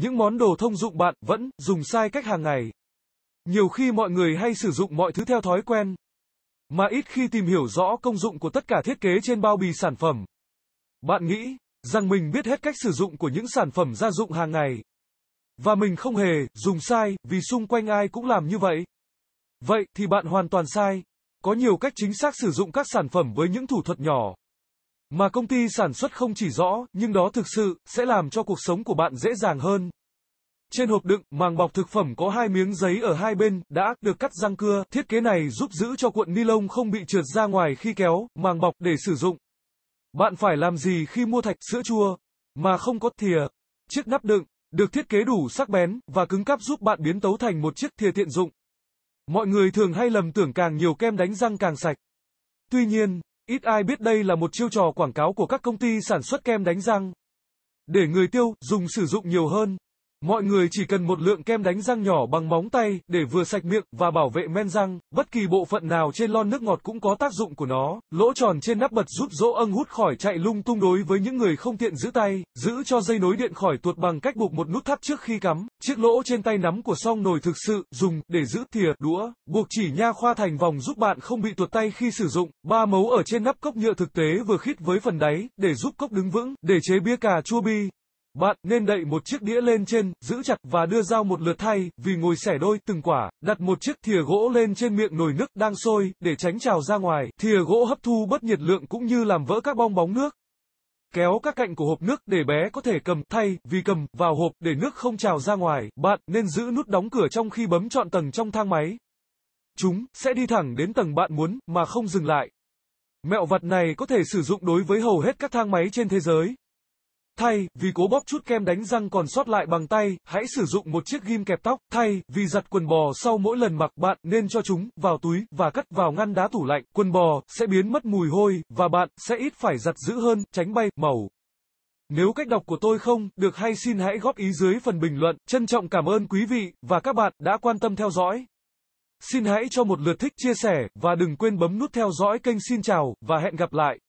Những món đồ thông dụng bạn vẫn dùng sai cách hàng ngày. Nhiều khi mọi người hay sử dụng mọi thứ theo thói quen, mà ít khi tìm hiểu rõ công dụng của tất cả thiết kế trên bao bì sản phẩm. Bạn nghĩ rằng mình biết hết cách sử dụng của những sản phẩm gia dụng hàng ngày. Và mình không hề dùng sai vì xung quanh ai cũng làm như vậy. Vậy thì bạn hoàn toàn sai. Có nhiều cách chính xác sử dụng các sản phẩm với những thủ thuật nhỏ. Mà công ty sản xuất không chỉ rõ, nhưng đó thực sự sẽ làm cho cuộc sống của bạn dễ dàng hơn. Trên hộp đựng, màng bọc thực phẩm có hai miếng giấy ở hai bên đã được cắt răng cưa. Thiết kế này giúp giữ cho cuộn ni lông không bị trượt ra ngoài khi kéo màng bọc để sử dụng. Bạn phải làm gì khi mua thạch sữa chua mà không có thìa? Chiếc nắp đựng được thiết kế đủ sắc bén và cứng cáp giúp bạn biến tấu thành một chiếc thìa tiện dụng. Mọi người thường hay lầm tưởng càng nhiều kem đánh răng càng sạch. Tuy nhiên, Ít ai biết đây là một chiêu trò quảng cáo của các công ty sản xuất kem đánh răng. Để người tiêu dùng sử dụng nhiều hơn. Mọi người chỉ cần một lượng kem đánh răng nhỏ bằng móng tay để vừa sạch miệng và bảo vệ men răng. Bất kỳ bộ phận nào trên lon nước ngọt cũng có tác dụng của nó. Lỗ tròn trên nắp bật giúp dỗ âng hút khỏi chạy lung tung đối với những người không tiện giữ tay. Giữ cho dây nối điện khỏi tuột bằng cách buộc một nút thắt trước khi cắm. Chiếc lỗ trên tay nắm của song nồi thực sự dùng để giữ thìa, đũa. Buộc chỉ nha khoa thành vòng giúp bạn không bị tuột tay khi sử dụng. Ba mấu ở trên nắp cốc nhựa thực tế vừa khít với phần đáy để giúp cốc đứng vững. Để chế bia cà chua bi, bạn nên đậy một chiếc đĩa lên trên, giữ chặt và đưa dao một lượt thay, vì ngồi xẻ đôi từng quả. Đặt một chiếc thìa gỗ lên trên miệng nồi nước đang sôi để tránh trào ra ngoài. Thìa gỗ hấp thu bất nhiệt lượng cũng như làm vỡ các bong bóng nước. Kéo các cạnh của hộp nước để bé có thể cầm thay vì cầm vào hộp để nước không trào ra ngoài. Bạn nên giữ nút đóng cửa trong khi bấm chọn tầng trong thang máy. Chúng sẽ đi thẳng đến tầng bạn muốn mà không dừng lại. Mẹo vặt này có thể sử dụng đối với hầu hết các thang máy trên thế giới. Thay vì cố bóp chút kem đánh răng còn sót lại bằng tay, hãy sử dụng một chiếc ghim kẹp tóc. Thay vì giặt quần bò sau mỗi lần mặc, bạn nên cho chúng vào túi và cất vào ngăn đá tủ lạnh. Quần bò sẽ biến mất mùi hôi và bạn sẽ ít phải giặt giữ hơn, tránh bay màu. Nếu cách đọc của tôi không được hay xin hãy góp ý dưới phần bình luận. Trân trọng cảm ơn quý vị và các bạn đã quan tâm theo dõi. Xin hãy cho một lượt thích, chia sẻ và đừng quên bấm nút theo dõi kênh. Xin chào và hẹn gặp lại.